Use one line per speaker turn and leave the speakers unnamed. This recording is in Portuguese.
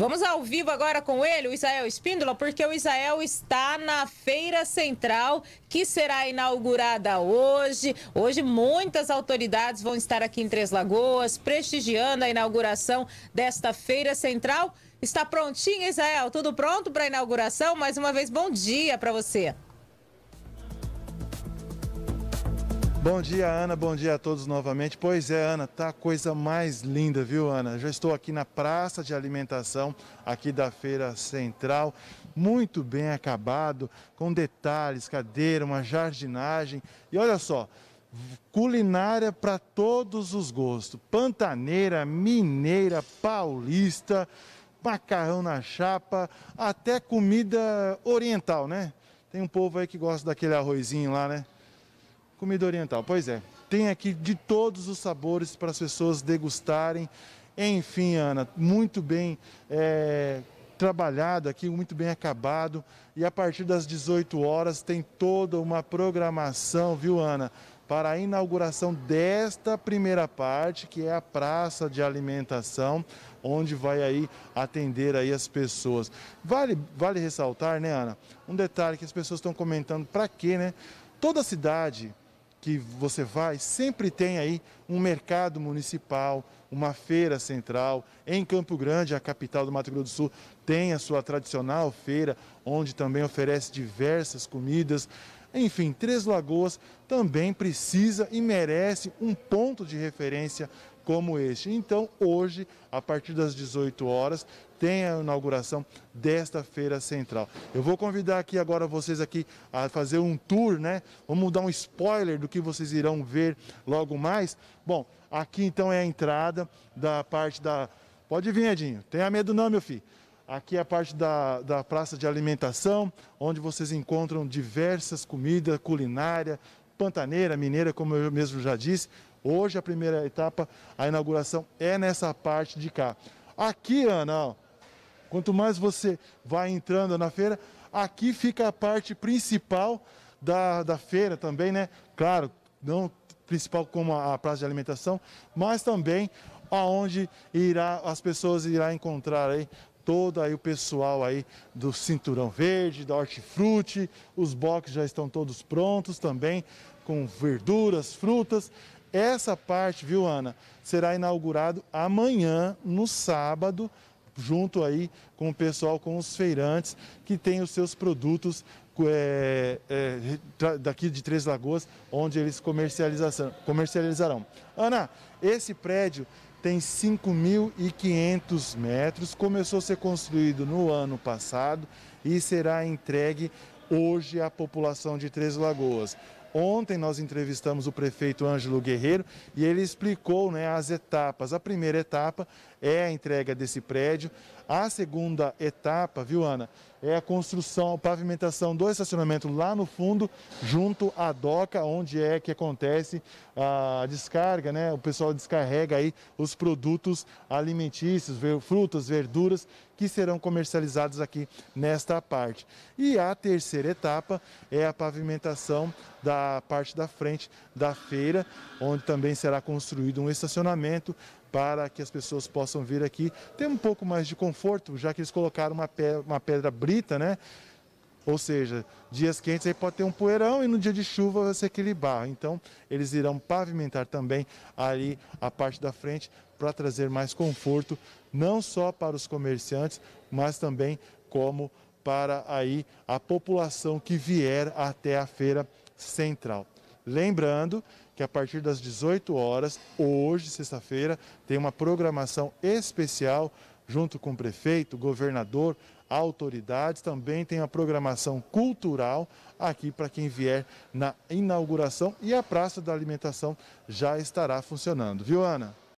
Vamos ao vivo agora com ele, o Israel Espíndola, porque o Israel está na Feira Central, que será inaugurada hoje. Hoje, muitas autoridades vão estar aqui em Três Lagoas, prestigiando a inauguração desta Feira Central. Está prontinho, Israel? Tudo pronto para a inauguração? Mais uma vez, bom dia para você. Bom dia, Ana. Bom dia a todos novamente. Pois é, Ana, tá a coisa mais linda, viu, Ana? Já estou aqui na praça de alimentação aqui da Feira Central, muito bem acabado, com detalhes, cadeira, uma jardinagem. E olha só, culinária para todos os gostos. Pantaneira, mineira, paulista, macarrão na chapa, até comida oriental, né? Tem um povo aí que gosta daquele arrozinho lá, né? Comida oriental, pois é. Tem aqui de todos os sabores para as pessoas degustarem. Enfim, Ana, muito bem é, trabalhado aqui, muito bem acabado. E a partir das 18 horas tem toda uma programação, viu, Ana? Para a inauguração desta primeira parte, que é a praça de alimentação, onde vai aí atender aí as pessoas. Vale, vale ressaltar, né, Ana? Um detalhe que as pessoas estão comentando, para quê, né? Toda cidade que você vai, sempre tem aí um mercado municipal, uma feira central. Em Campo Grande, a capital do Mato Grosso do Sul, tem a sua tradicional feira, onde também oferece diversas comidas. Enfim, Três Lagoas também precisa e merece um ponto de referência como este. Então, hoje, a partir das 18 horas, tem a inauguração desta feira central. Eu vou convidar aqui agora vocês aqui a fazer um tour, né? Vamos dar um spoiler do que vocês irão ver logo mais. Bom, aqui então é a entrada da parte da Pode vir, Edinho. Tenha medo não, meu filho. Aqui é a parte da, da praça de alimentação, onde vocês encontram diversas comidas, culinária, pantaneira, mineira, como eu mesmo já disse. Hoje a primeira etapa, a inauguração é nessa parte de cá. Aqui, Ana, ó, quanto mais você vai entrando na feira, aqui fica a parte principal da, da feira também, né? Claro, não principal como a, a praça de alimentação, mas também aonde irá as pessoas irá encontrar aí todo aí o pessoal aí do Cinturão Verde, da Hortifruti, os boxes já estão todos prontos também, com verduras, frutas. Essa parte, viu, Ana, será inaugurado amanhã, no sábado, junto aí com o pessoal, com os feirantes que tem os seus produtos é, é, daqui de Três Lagoas, onde eles comercializarão. Ana, esse prédio tem 5.500 metros, começou a ser construído no ano passado e será entregue hoje à população de Três Lagoas. Ontem nós entrevistamos o prefeito Ângelo Guerreiro e ele explicou né, as etapas. A primeira etapa é a entrega desse prédio. A segunda etapa, viu, Ana, é a construção, a pavimentação do estacionamento lá no fundo, junto à doca, onde é que acontece a descarga, né? O pessoal descarrega aí os produtos alimentícios, frutas, verduras que serão comercializados aqui nesta parte. E a terceira etapa é a pavimentação da parte da frente da feira, onde também será construído um estacionamento para que as pessoas possam vir aqui ter um pouco mais de conforto, já que eles colocaram uma pedra, uma pedra brita, né? Ou seja, dias quentes aí pode ter um poeirão e no dia de chuva vai ser aquele barro. Então, eles irão pavimentar também ali a parte da frente para trazer mais conforto, não só para os comerciantes, mas também como para aí a população que vier até a feira central. Lembrando que a partir das 18 horas, hoje, sexta-feira, tem uma programação especial junto com o prefeito, governador, autoridades. Também tem a programação cultural aqui para quem vier na inauguração e a Praça da Alimentação já estará funcionando. Viu, Ana?